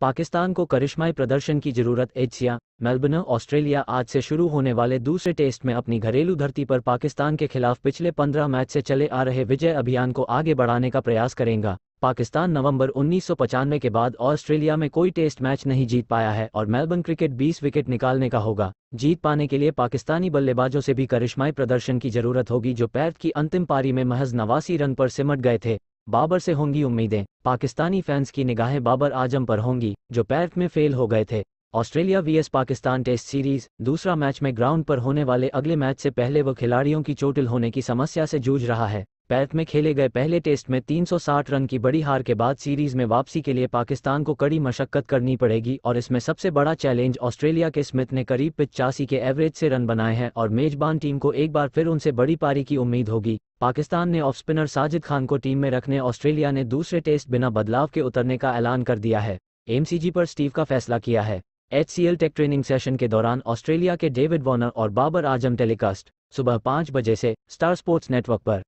पाकिस्तान को करिश्माई प्रदर्शन की जरूरत एशिया मेलबर्न ऑस्ट्रेलिया आज से शुरू होने वाले दूसरे टेस्ट में अपनी घरेलू धरती पर पाकिस्तान के खिलाफ पिछले 15 मैच से चले आ रहे विजय अभियान को आगे बढ़ाने का प्रयास करेगा पाकिस्तान नवंबर उन्नीस के बाद ऑस्ट्रेलिया में कोई टेस्ट मैच नहीं जीत पाया है और मेलबर्न क्रिकेट 20 विकेट निकालने का होगा जीत पाने के लिए पाकिस्तानी बल्लेबाजों से भी करिश्माई प्रदर्शन की जरूरत होगी जो पैर की अंतिम पारी में महज नवासी रन पर सिमट गए थे बाबर से होंगी उम्मीदें पाकिस्तानी फैंस की निगाहें बाबर आजम पर होंगी जो पैर्थ में फेल हो गए थे Australia VS Pakistan test series दूसरा मैच में ग्राउंड पर होने वाले अगले मैच से पहले वो खिलाड़ियों की चोटिल होने की समस्या से जूझ रहा है पैर्थ में खेले गए पहले टेस्ट में 360 रन की बड़ी हार के बाद सीरीज में वापसी के लिए पाकिस्तान को कड़ी मशक्कत करनी पड़ेगी और इसमें सबसे बड़ा चैलेंज ऑस्ट्रेलिया के स्मिथ ने करीब पिचासी के एवरेज से रन बनाए हैं और मेजबान टीम को एक बार फिर उनसे बड़ी पारी की उम्मीद होगी पाकिस्तान ने ऑफ स्पिनर साजिद खान को टीम में रखने ऑस्ट्रेलिया ने दूसरे टेस्ट बिना बदलाव के उतरने का ऐलान कर दिया है एमसीजी पर स्टीव का फैसला किया है एच टेक ट्रेनिंग सेशन के दौरान ऑस्ट्रेलिया के डेविड वॉर्नर और बाबर आजम टेलीकास्ट सुबह पाँच बजे से स्टार स्पोर्ट्स नेटवर्क पर